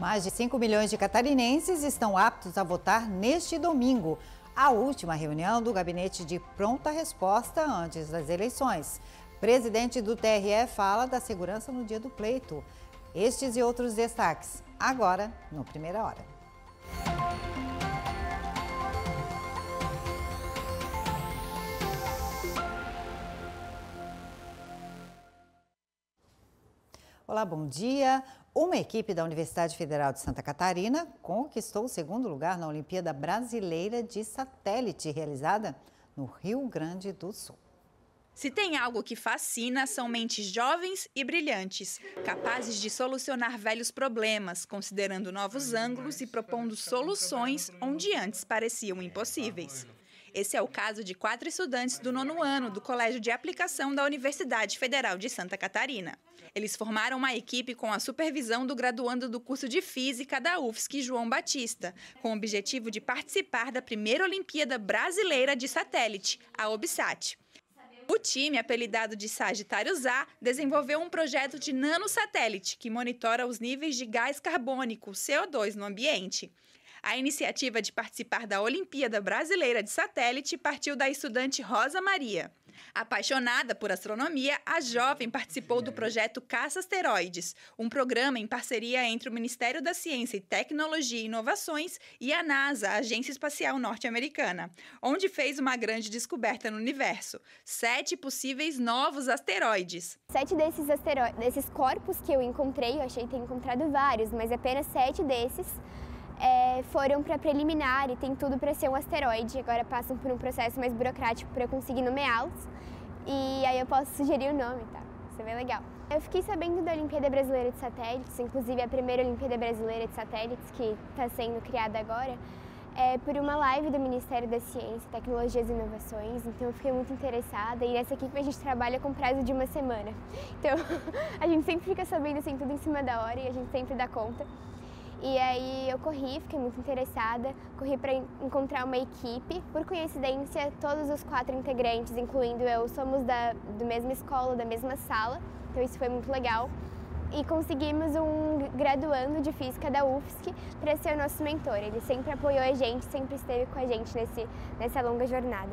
Mais de 5 milhões de catarinenses estão aptos a votar neste domingo, a última reunião do gabinete de pronta resposta antes das eleições. Presidente do TRE fala da segurança no dia do pleito. Estes e outros destaques, agora no Primeira Hora. Olá, bom dia. Uma equipe da Universidade Federal de Santa Catarina conquistou o segundo lugar na Olimpíada Brasileira de Satélite, realizada no Rio Grande do Sul. Se tem algo que fascina, são mentes jovens e brilhantes, capazes de solucionar velhos problemas, considerando novos ângulos e propondo soluções onde antes pareciam impossíveis. Esse é o caso de quatro estudantes do nono ano do Colégio de Aplicação da Universidade Federal de Santa Catarina. Eles formaram uma equipe com a supervisão do graduando do curso de Física da UFSC, João Batista, com o objetivo de participar da primeira Olimpíada Brasileira de Satélite, a OBSAT. O time, apelidado de Sagitário A, desenvolveu um projeto de nanosatélite que monitora os níveis de gás carbônico, CO2, no ambiente. A iniciativa de participar da Olimpíada Brasileira de Satélite partiu da estudante Rosa Maria. Apaixonada por astronomia, a jovem participou do projeto Caça Asteroides, um programa em parceria entre o Ministério da Ciência e Tecnologia e Inovações e a NASA, a Agência Espacial Norte-Americana, onde fez uma grande descoberta no universo: sete possíveis novos asteroides. Sete desses, asteroides, desses corpos que eu encontrei, eu achei ter encontrado vários, mas apenas sete desses é, foram para preliminar e tem tudo para ser um asteroide. Agora passam por um processo mais burocrático para eu conseguir nomeá-los. E aí eu posso sugerir o nome, tá? Isso é bem legal. Eu fiquei sabendo da Olimpíada Brasileira de Satélites, inclusive a primeira Olimpíada Brasileira de Satélites que está sendo criada agora, é, por uma live do Ministério da Ciência, Tecnologias e Inovações. Então eu fiquei muito interessada e nessa equipe a gente trabalha com prazo de uma semana. Então a gente sempre fica sabendo assim tudo em cima da hora e a gente sempre dá conta. E aí eu corri, fiquei muito interessada, corri para encontrar uma equipe. Por coincidência, todos os quatro integrantes, incluindo eu, somos da do mesma escola, da mesma sala, então isso foi muito legal. E conseguimos um graduando de física da UFSC para ser o nosso mentor. Ele sempre apoiou a gente, sempre esteve com a gente nesse, nessa longa jornada.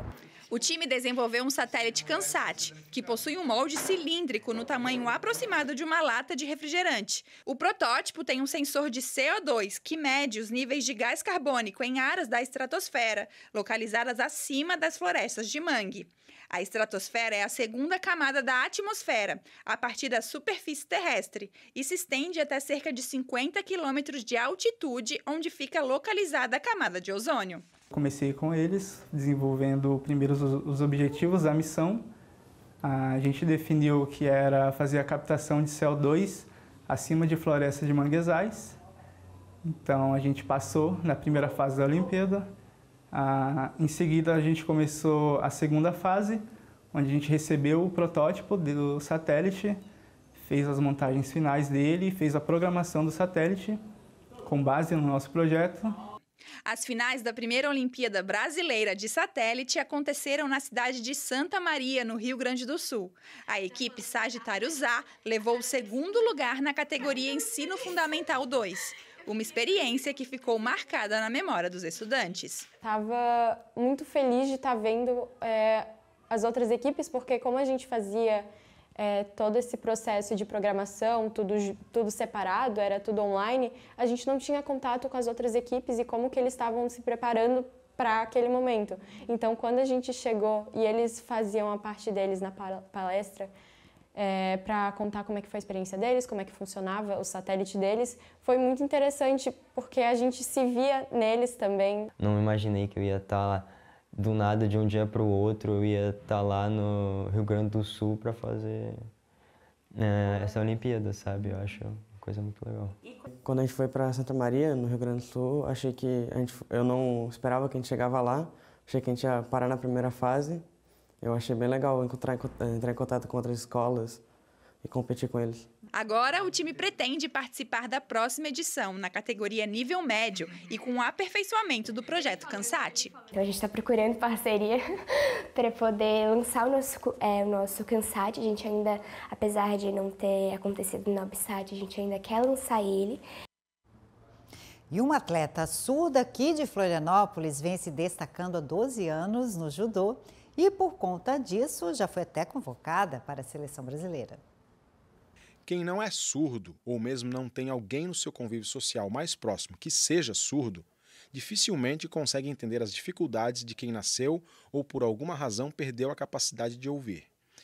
O time desenvolveu um satélite Cansat, que possui um molde cilíndrico no tamanho aproximado de uma lata de refrigerante. O protótipo tem um sensor de CO2 que mede os níveis de gás carbônico em áreas da estratosfera, localizadas acima das florestas de mangue. A estratosfera é a segunda camada da atmosfera, a partir da superfície terrestre, e se estende até cerca de 50 quilômetros de altitude, onde fica localizada a camada de ozônio. Comecei com eles, desenvolvendo primeiro os objetivos, a missão. A gente definiu que era fazer a captação de CO2 acima de florestas de manguezais. Então a gente passou na primeira fase da Olimpíada. Ah, em seguida a gente começou a segunda fase, onde a gente recebeu o protótipo do satélite, fez as montagens finais dele, fez a programação do satélite com base no nosso projeto as finais da primeira Olimpíada Brasileira de Satélite aconteceram na cidade de Santa Maria, no Rio Grande do Sul. A equipe Sagitário A levou o segundo lugar na categoria Ensino Fundamental 2 uma experiência que ficou marcada na memória dos estudantes. Estava muito feliz de estar tá vendo é, as outras equipes, porque como a gente fazia é, todo esse processo de programação, tudo, tudo separado, era tudo online, a gente não tinha contato com as outras equipes e como que eles estavam se preparando para aquele momento. Então, quando a gente chegou e eles faziam a parte deles na palestra, é, para contar como é que foi a experiência deles, como é que funcionava o satélite deles, foi muito interessante porque a gente se via neles também. Não imaginei que eu ia estar lá do nada, de um dia para o outro, eu ia estar tá lá no Rio Grande do Sul para fazer é, essa Olimpíada, sabe? Eu acho uma coisa muito legal. Quando a gente foi para Santa Maria, no Rio Grande do Sul, achei que a gente, eu não esperava que a gente chegava lá, achei que a gente ia parar na primeira fase. Eu achei bem legal encontrar, entrar em contato com outras escolas, e competir com eles. Agora, o time pretende participar da próxima edição, na categoria nível médio, e com o aperfeiçoamento do projeto Cansate. Então, a gente está procurando parceria para poder lançar o nosso, é, o nosso Cansate. A gente ainda, apesar de não ter acontecido no Obsat, a gente ainda quer lançar ele. E uma atleta surda aqui de Florianópolis vem se destacando há 12 anos no judô e, por conta disso, já foi até convocada para a seleção brasileira. Quem não é surdo, ou mesmo não tem alguém no seu convívio social mais próximo que seja surdo, dificilmente consegue entender as dificuldades de quem nasceu ou por alguma razão perdeu a capacidade de ouvir.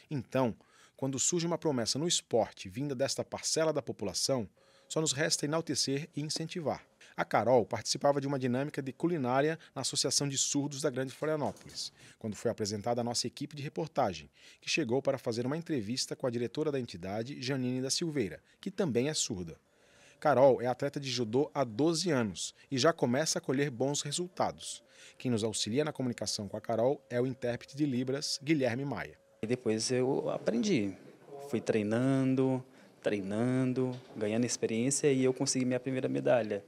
Então, quando surge uma promessa no esporte vinda desta parcela da população, só nos resta enaltecer e incentivar. A Carol participava de uma dinâmica de culinária na Associação de Surdos da Grande Florianópolis, quando foi apresentada a nossa equipe de reportagem, que chegou para fazer uma entrevista com a diretora da entidade, Janine da Silveira, que também é surda. Carol é atleta de judô há 12 anos e já começa a colher bons resultados. Quem nos auxilia na comunicação com a Carol é o intérprete de Libras, Guilherme Maia. E depois eu aprendi. Fui treinando, treinando, ganhando experiência e eu consegui minha primeira medalha.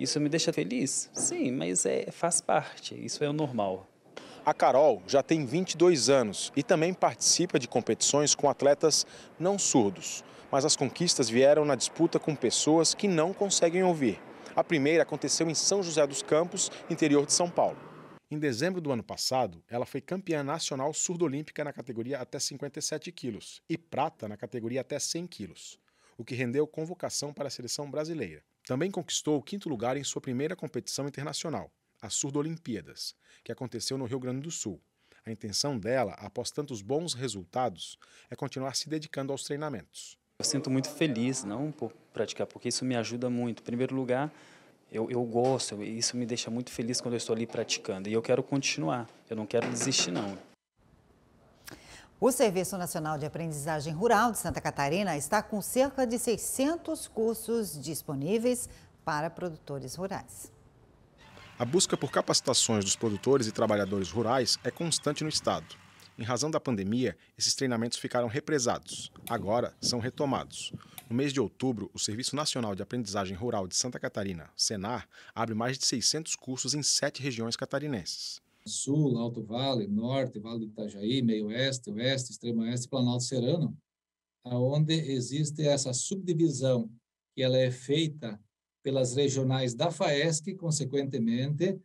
Isso me deixa feliz? Sim, mas é, faz parte, isso é o normal. A Carol já tem 22 anos e também participa de competições com atletas não surdos. Mas as conquistas vieram na disputa com pessoas que não conseguem ouvir. A primeira aconteceu em São José dos Campos, interior de São Paulo. Em dezembro do ano passado, ela foi campeã nacional surdo-olímpica na categoria até 57 quilos e prata na categoria até 100 quilos, o que rendeu convocação para a seleção brasileira. Também conquistou o quinto lugar em sua primeira competição internacional, a Surdo-Olimpíadas, que aconteceu no Rio Grande do Sul. A intenção dela, após tantos bons resultados, é continuar se dedicando aos treinamentos. Eu sinto muito feliz, não por praticar, porque isso me ajuda muito. Em primeiro lugar, eu, eu gosto, isso me deixa muito feliz quando eu estou ali praticando. E eu quero continuar, eu não quero desistir, não. O Serviço Nacional de Aprendizagem Rural de Santa Catarina está com cerca de 600 cursos disponíveis para produtores rurais. A busca por capacitações dos produtores e trabalhadores rurais é constante no estado. Em razão da pandemia, esses treinamentos ficaram represados. Agora são retomados. No mês de outubro, o Serviço Nacional de Aprendizagem Rural de Santa Catarina, SENAR, abre mais de 600 cursos em sete regiões catarinenses. Sul, Alto Vale, Norte, Vale do Itajaí, Meio Oeste, Oeste, Extremo Oeste, Planalto Serrano, aonde existe essa subdivisão que ela é feita pelas regionais da FAESC, consequentemente,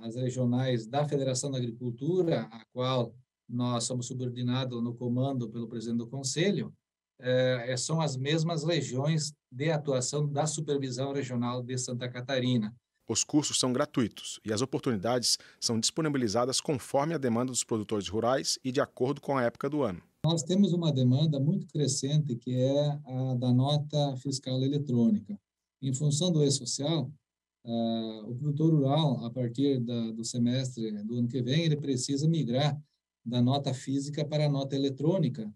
as regionais da Federação da Agricultura, a qual nós somos subordinados no comando pelo presidente do Conselho, é, é, são as mesmas regiões de atuação da Supervisão Regional de Santa Catarina. Os cursos são gratuitos e as oportunidades são disponibilizadas conforme a demanda dos produtores rurais e de acordo com a época do ano. Nós temos uma demanda muito crescente que é a da nota fiscal eletrônica. Em função do E-Social, o produtor rural, a partir da, do semestre do ano que vem, ele precisa migrar da nota física para a nota eletrônica.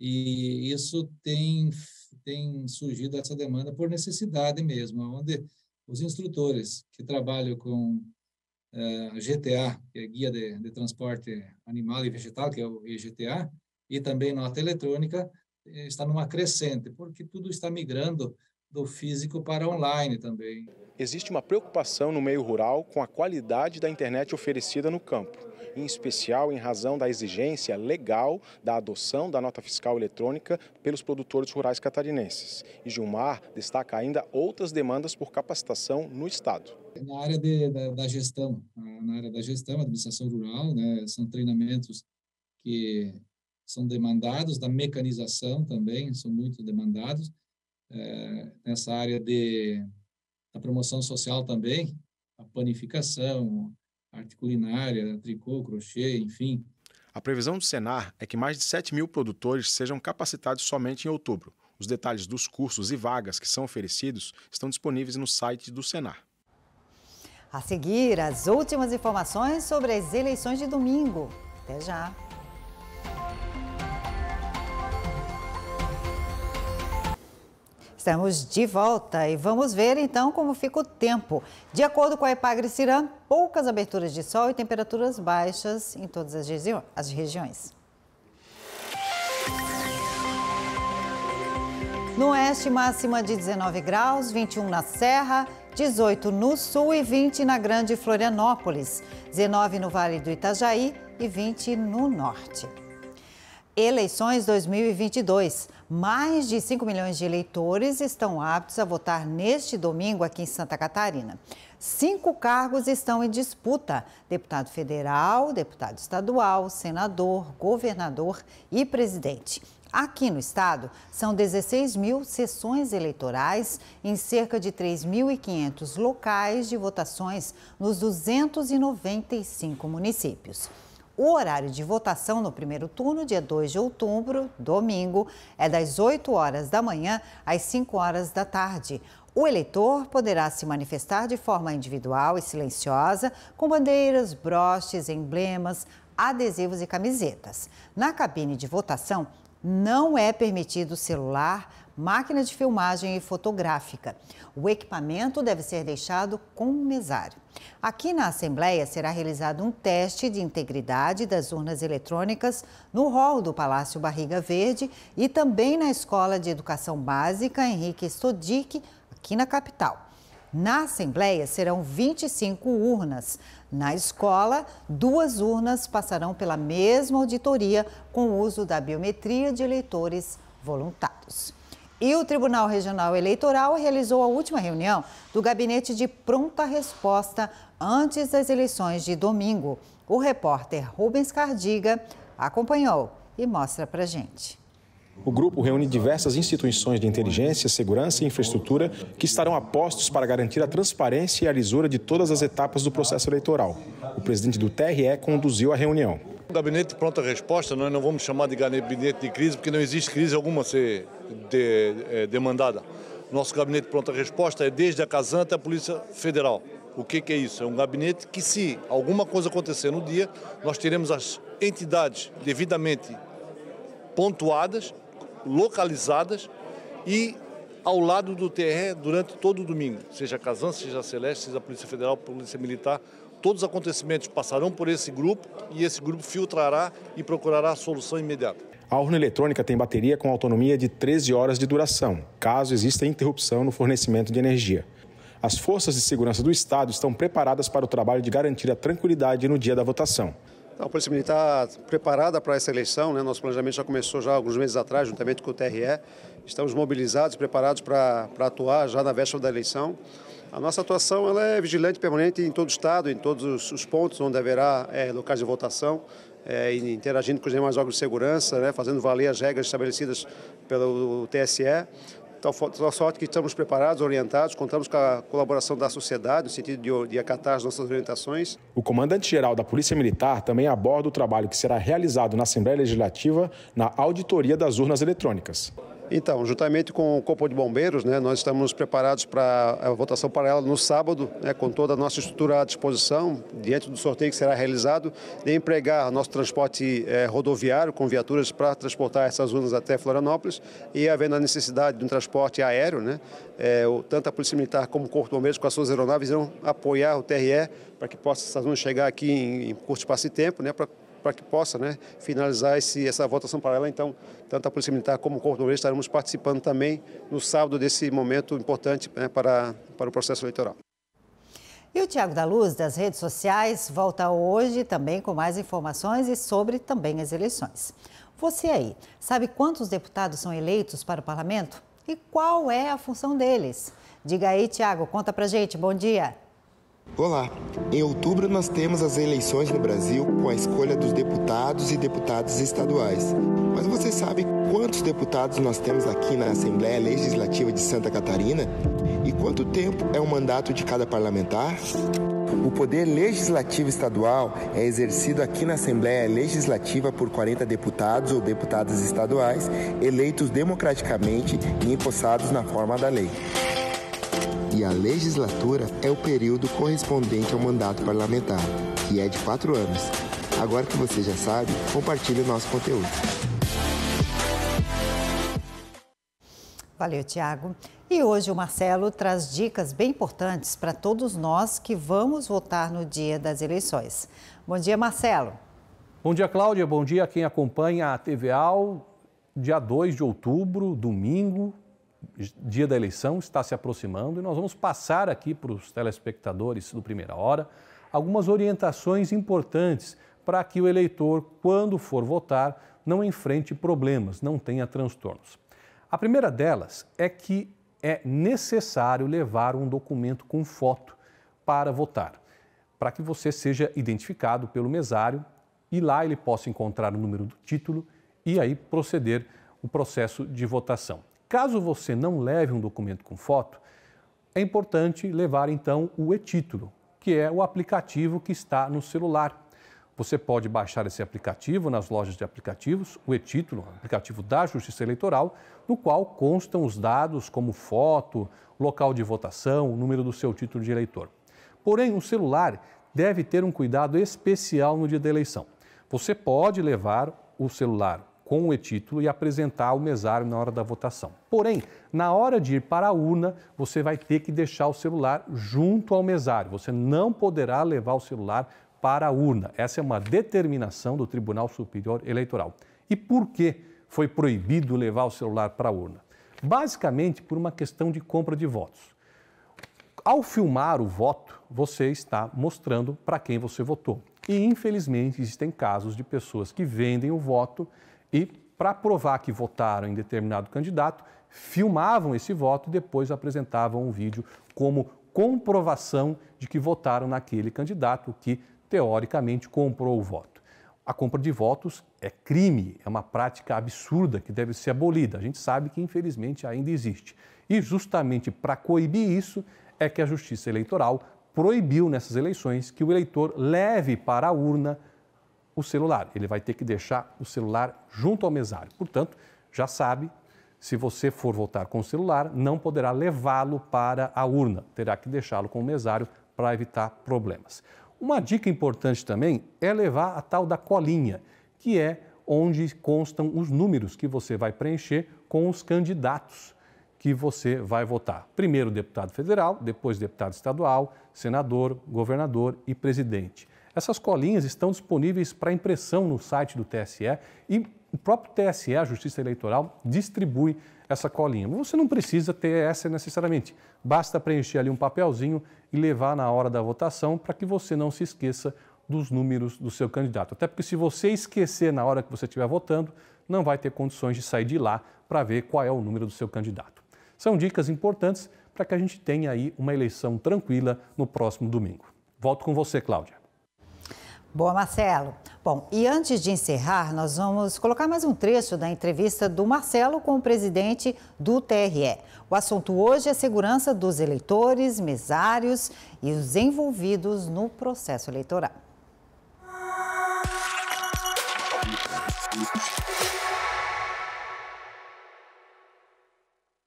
E isso tem, tem surgido essa demanda por necessidade mesmo, onde os instrutores que trabalham com uh, eh, GTA, que é Guia de, de, Transporte Animal e Vegetal, que é o EGTA, e também nota eletrônica, eh, está numa crescente, porque tudo está migrando do físico para online também. Existe uma preocupação no meio rural com a qualidade da internet oferecida no campo em especial em razão da exigência legal da adoção da nota fiscal eletrônica pelos produtores rurais catarinenses. E Gilmar destaca ainda outras demandas por capacitação no Estado. Na área de, da, da, gestão, na área da gestão, administração rural, né, são treinamentos que são demandados, da mecanização também, são muito demandados. É, nessa área de, da promoção social também, a panificação, arte culinária, tricô, crochê, enfim. A previsão do Senar é que mais de 7 mil produtores sejam capacitados somente em outubro. Os detalhes dos cursos e vagas que são oferecidos estão disponíveis no site do Senar. A seguir, as últimas informações sobre as eleições de domingo. Até já! Estamos de volta e vamos ver então como fica o tempo. De acordo com a Epagre Cirã, poucas aberturas de sol e temperaturas baixas em todas as, regi as regiões. No oeste, máxima de 19 graus, 21 na Serra, 18 no Sul e 20 na Grande Florianópolis, 19 no Vale do Itajaí e 20 no Norte. Eleições 2022. Mais de 5 milhões de eleitores estão aptos a votar neste domingo aqui em Santa Catarina. Cinco cargos estão em disputa: deputado federal, deputado estadual, senador, governador e presidente. Aqui no estado, são 16 mil sessões eleitorais em cerca de 3.500 locais de votações nos 295 municípios. O horário de votação no primeiro turno, dia 2 de outubro, domingo, é das 8 horas da manhã às 5 horas da tarde. O eleitor poderá se manifestar de forma individual e silenciosa, com bandeiras, broches, emblemas, adesivos e camisetas. Na cabine de votação, não é permitido celular, máquina de filmagem e fotográfica. O equipamento deve ser deixado com o mesário. Aqui na Assembleia será realizado um teste de integridade das urnas eletrônicas no hall do Palácio Barriga Verde e também na Escola de Educação Básica Henrique Sodic, aqui na capital. Na Assembleia serão 25 urnas. Na escola, duas urnas passarão pela mesma auditoria com o uso da biometria de eleitores voluntários. E o Tribunal Regional Eleitoral realizou a última reunião do Gabinete de Pronta Resposta antes das eleições de domingo. O repórter Rubens Cardiga acompanhou e mostra para gente. O grupo reúne diversas instituições de inteligência, segurança e infraestrutura que estarão a postos para garantir a transparência e a lisura de todas as etapas do processo eleitoral. O presidente do TRE conduziu a reunião. O gabinete de pronta resposta, nós não vamos chamar de gabinete de crise, porque não existe crise alguma a ser de, é, demandada. Nosso gabinete de pronta resposta é desde a Casan até a Polícia Federal. O que, é que, é isso? É um gabinete que, se alguma coisa acontecer no dia, nós teremos as entidades devidamente pontuadas, localizadas e ao lado do TRE durante todo o domingo, seja a Casan, seja a Celeste, seja a Polícia Federal, Polícia Militar, Todos os acontecimentos passarão por esse grupo e esse grupo filtrará e procurará a solução imediata. A urna eletrônica tem bateria com autonomia de 13 horas de duração, caso exista interrupção no fornecimento de energia. As forças de segurança do Estado estão preparadas para o trabalho de garantir a tranquilidade no dia da votação. A Polícia Militar preparada para essa eleição, né? nosso planejamento já começou já alguns meses atrás, juntamente com o TRE. Estamos mobilizados, preparados para, para atuar já na véspera da eleição. A nossa atuação ela é vigilante permanente em todo o Estado, em todos os pontos onde haverá é, locais de votação, é, interagindo com os demais órgãos de segurança, né, fazendo valer as regras estabelecidas pelo TSE. Tal, tal sorte que estamos preparados, orientados, contamos com a colaboração da sociedade, no sentido de, de acatar as nossas orientações. O comandante-geral da Polícia Militar também aborda o trabalho que será realizado na Assembleia Legislativa na auditoria das urnas eletrônicas. Então, juntamente com o Corpo de Bombeiros, né, nós estamos preparados para a votação paralela no sábado, né, com toda a nossa estrutura à disposição, diante do sorteio que será realizado, de empregar nosso transporte eh, rodoviário com viaturas para transportar essas urnas até Florianópolis e, havendo a necessidade de um transporte aéreo, né, eh, tanto a Polícia Militar como o Corpo de Bombeiros, com as suas aeronaves, irão apoiar o TRE para que possa essas urnas chegar aqui em, em curto espaço de tempo, né, para para que possa né, finalizar esse, essa votação paralela. Então, tanto a Polícia Militar como o Corpo do Bombeiros estaremos participando também no sábado desse momento importante né, para, para o processo eleitoral. E o Tiago da Luz, das redes sociais, volta hoje também com mais informações e sobre também as eleições. Você aí, sabe quantos deputados são eleitos para o parlamento? E qual é a função deles? Diga aí, Tiago, conta pra gente. Bom dia. Olá! Em outubro nós temos as eleições no Brasil com a escolha dos deputados e deputadas estaduais. Mas você sabe quantos deputados nós temos aqui na Assembleia Legislativa de Santa Catarina? E quanto tempo é o mandato de cada parlamentar? O poder legislativo estadual é exercido aqui na Assembleia Legislativa por 40 deputados ou deputadas estaduais eleitos democraticamente e empossados na forma da lei e a legislatura é o período correspondente ao mandato parlamentar, que é de quatro anos. Agora que você já sabe, compartilhe o nosso conteúdo. Valeu, Tiago. E hoje o Marcelo traz dicas bem importantes para todos nós que vamos votar no dia das eleições. Bom dia, Marcelo. Bom dia, Cláudia. Bom dia a quem acompanha a TVA. Dia 2 de outubro, domingo, dia da eleição está se aproximando e nós vamos passar aqui para os telespectadores do Primeira Hora algumas orientações importantes para que o eleitor, quando for votar, não enfrente problemas, não tenha transtornos. A primeira delas é que é necessário levar um documento com foto para votar, para que você seja identificado pelo mesário e lá ele possa encontrar o número do título e aí proceder o processo de votação. Caso você não leve um documento com foto, é importante levar então o e-título, que é o aplicativo que está no celular. Você pode baixar esse aplicativo nas lojas de aplicativos, o e-título, aplicativo da Justiça Eleitoral, no qual constam os dados como foto, local de votação, número do seu título de eleitor. Porém, o celular deve ter um cuidado especial no dia da eleição. Você pode levar o celular com o e-título e apresentar o mesário na hora da votação. Porém, na hora de ir para a urna, você vai ter que deixar o celular junto ao mesário. Você não poderá levar o celular para a urna. Essa é uma determinação do Tribunal Superior Eleitoral. E por que foi proibido levar o celular para a urna? Basicamente por uma questão de compra de votos. Ao filmar o voto, você está mostrando para quem você votou. E, infelizmente, existem casos de pessoas que vendem o voto e, para provar que votaram em determinado candidato, filmavam esse voto e depois apresentavam um vídeo como comprovação de que votaram naquele candidato que, teoricamente, comprou o voto. A compra de votos é crime, é uma prática absurda que deve ser abolida. A gente sabe que, infelizmente, ainda existe. E, justamente para coibir isso, é que a Justiça Eleitoral proibiu nessas eleições que o eleitor leve para a urna o celular. Ele vai ter que deixar o celular junto ao mesário. Portanto, já sabe, se você for votar com o celular, não poderá levá-lo para a urna, terá que deixá-lo com o mesário para evitar problemas. Uma dica importante também é levar a tal da colinha, que é onde constam os números que você vai preencher com os candidatos que você vai votar. Primeiro deputado federal, depois deputado estadual, senador, governador e presidente. Essas colinhas estão disponíveis para impressão no site do TSE e o próprio TSE, a Justiça Eleitoral, distribui essa colinha. Você não precisa ter essa necessariamente. Basta preencher ali um papelzinho e levar na hora da votação para que você não se esqueça dos números do seu candidato. Até porque se você esquecer na hora que você estiver votando, não vai ter condições de sair de lá para ver qual é o número do seu candidato. São dicas importantes para que a gente tenha aí uma eleição tranquila no próximo domingo. Volto com você, Cláudia. Boa, Marcelo. Bom, e antes de encerrar, nós vamos colocar mais um trecho da entrevista do Marcelo com o presidente do TRE. O assunto hoje é a segurança dos eleitores, mesários e os envolvidos no processo eleitoral.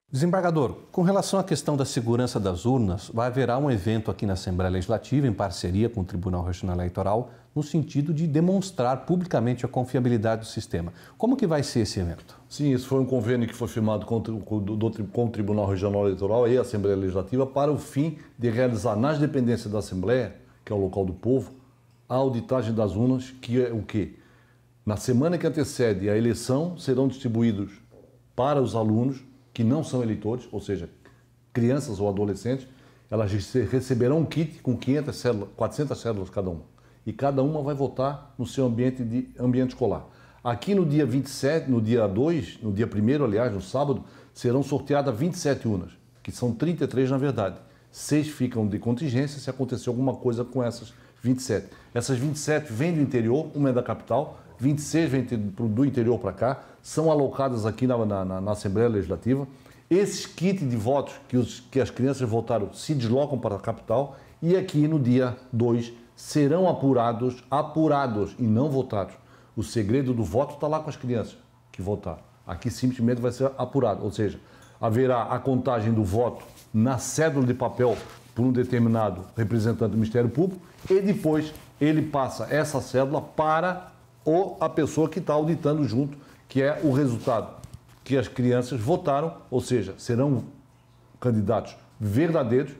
Desembargador, com relação à questão da segurança das urnas, vai haverá um evento aqui na Assembleia Legislativa, em parceria com o Tribunal Regional Eleitoral, no sentido de demonstrar publicamente a confiabilidade do sistema. Como que vai ser esse evento? Sim, isso foi um convênio que foi firmado com, com o Tribunal Regional Eleitoral e a Assembleia Legislativa para o fim de realizar nas dependências da Assembleia, que é o local do povo, a auditagem das urnas, que é o quê? Na semana que antecede a eleição, serão distribuídos para os alunos que não são eleitores, ou seja, crianças ou adolescentes, elas receberão um kit com 500 células, 400 células cada uma e cada uma vai votar no seu ambiente, de, ambiente escolar. Aqui no dia 27, no dia 2, no dia 1 aliás, no sábado, serão sorteadas 27 urnas, que são 33 na verdade. Seis ficam de contingência se acontecer alguma coisa com essas 27. Essas 27 vêm do interior, uma é da capital, 26 vêm do interior para cá, são alocadas aqui na, na, na, Assembleia Legislativa. Esses kits de votos que, os, que as crianças votaram se deslocam para a capital e aqui no dia 2 serão apurados, apurados e não votados. O segredo do voto está lá com as crianças que votaram. Aqui simplesmente vai ser apurado, ou seja, haverá a contagem do voto na cédula de papel por um determinado representante do Ministério Público e depois ele passa essa cédula para ou a pessoa que está auditando junto, que é o resultado que as crianças votaram, ou seja, serão candidatos verdadeiros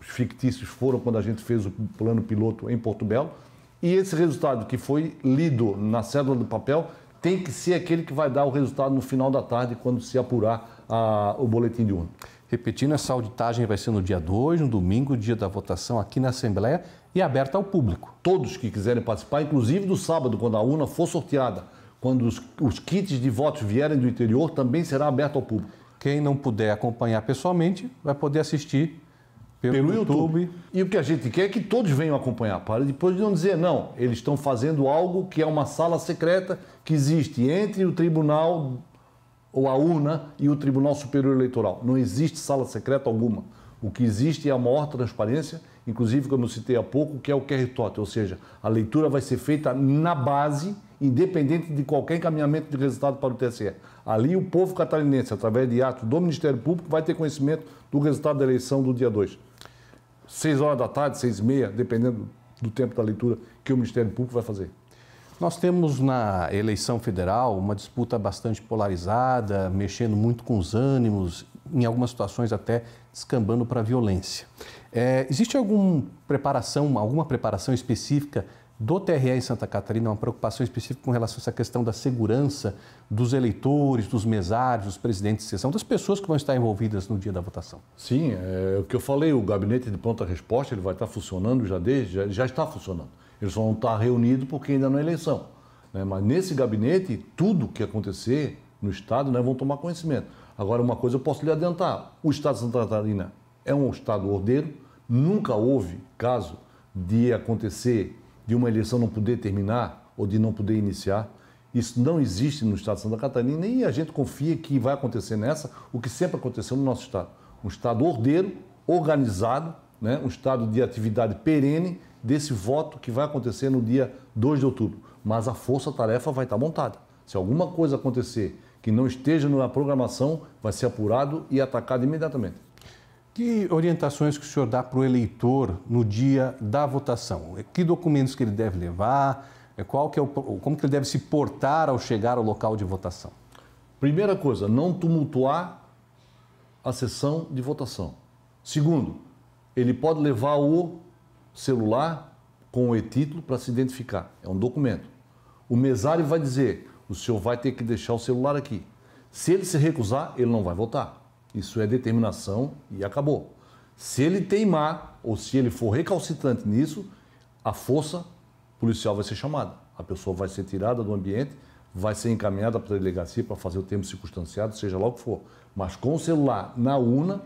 fictícios foram quando a gente fez o plano piloto em Porto Belo. E esse resultado que foi lido na cédula do papel tem que ser aquele que vai dar o resultado no final da tarde, quando se apurar a, o boletim de urna. Repetindo, essa auditagem vai ser no dia 2, no domingo, dia da votação aqui na Assembleia e aberta ao público. Todos que quiserem participar, inclusive do sábado, quando a urna for sorteada, quando os, os kits de votos vierem do interior, também será aberto ao público. Quem não puder acompanhar pessoalmente vai poder assistir pelo, pelo YouTube. YouTube. E o que a gente quer é que todos venham acompanhar, para depois de não dizer não, eles estão fazendo algo que é uma sala secreta que existe entre o tribunal ou a urna e o Tribunal Superior Eleitoral. Não existe sala secreta alguma. O que existe é a maior transparência inclusive como eu citei há pouco, que é o QR Tot, ou seja, a leitura vai ser feita na base, independente de qualquer encaminhamento de resultado para o TSE. Ali o povo catarinense, através de ato do Ministério Público, vai ter conhecimento do resultado da eleição do dia 2. Seis horas da tarde, seis e meia, dependendo do tempo da leitura que o Ministério Público vai fazer. Nós temos na eleição federal uma disputa bastante polarizada, mexendo muito com os ânimos, em algumas situações até descambando para a violência. É, existe alguma preparação, alguma preparação específica do TRE em Santa Catarina, uma preocupação específica com relação a essa questão da segurança dos eleitores, dos mesários, dos presidentes de sessão, das pessoas que vão estar envolvidas no dia da votação? Sim, é, é o que eu falei, o gabinete de pronta resposta ele vai estar funcionando já desde, já, já está funcionando. Ele só não está reunido porque ainda não é eleição. Né? Mas nesse gabinete, tudo que acontecer no Estado né, vão tomar conhecimento. Agora, uma coisa eu posso lhe adiantar: o Estado de Santa Catarina é um Estado ordeiro, nunca houve caso de acontecer de uma eleição não poder terminar ou de não poder iniciar. Isso não existe no Estado de Santa Catarina e a gente confia que vai acontecer nessa o que sempre aconteceu no nosso Estado. Um Estado ordeiro, organizado, né? um Estado de atividade perene desse voto que vai acontecer no dia 2 de outubro. Mas a força-tarefa vai estar montada. Se alguma coisa acontecer que não esteja na programação, vai ser apurado e atacado imediatamente. Que orientações que o senhor dá para o eleitor no dia da votação? Que documentos que ele deve levar? É, qual que é o, como que ele deve se portar ao chegar ao local de votação? Primeira coisa, não tumultuar a sessão de votação. Segundo, ele pode levar o celular com o e-título para se identificar. É um documento. O mesário vai dizer: o senhor vai ter que deixar o celular aqui. Se ele se recusar, ele não vai votar. Isso é determinação e acabou. Se ele teimar ou se ele for recalcitrante nisso, a força policial vai ser chamada. A pessoa vai ser tirada do ambiente, vai ser encaminhada para a delegacia para fazer o tempo circunstanciado, seja lá o que for. Mas com o celular na urna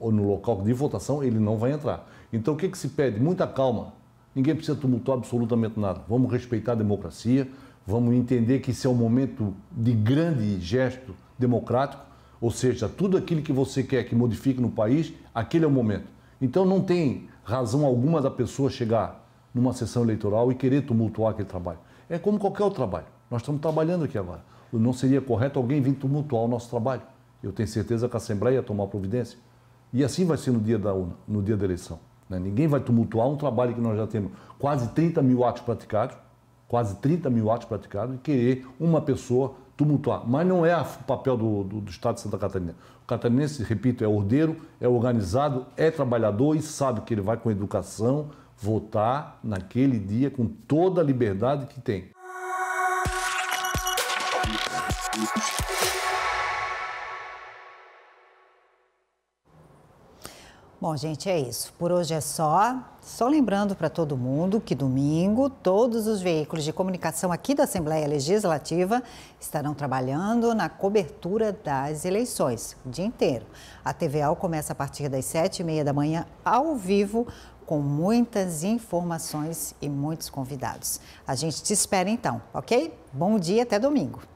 ou no local de votação, ele não vai entrar. Então o que, é que se pede? Muita calma. Ninguém precisa tumultuar absolutamente nada. Vamos respeitar a democracia, vamos entender que isso é um momento de grande gesto democrático ou seja, tudo aquilo que você quer que modifique no país, aquele é o momento. Então não tem razão alguma da pessoa chegar numa sessão eleitoral e querer tumultuar aquele trabalho. É como qualquer outro trabalho. Nós estamos trabalhando aqui agora. Não seria correto alguém vir tumultuar o nosso trabalho. Eu tenho certeza que a Assembleia ia tomar providência. E assim vai ser no dia da no dia da eleição. Né? Ninguém vai tumultuar um trabalho que nós já temos quase 30 mil atos praticados, quase 30 mil atos praticados, e querer uma pessoa tumultuar. Mas não é o papel do, do, do, Estado de Santa Catarina. O catarinense, repito, é ordeiro, é organizado, é trabalhador e sabe que ele vai com educação votar naquele dia com toda a liberdade que tem. Bom, gente, é isso. Por hoje é só. Só lembrando para todo mundo que domingo todos os veículos de comunicação aqui da Assembleia Legislativa estarão trabalhando na cobertura das eleições o dia inteiro. A TVAL começa a partir das sete e meia da manhã ao vivo com muitas informações e muitos convidados. A gente te espera então, ok? Bom dia, até domingo.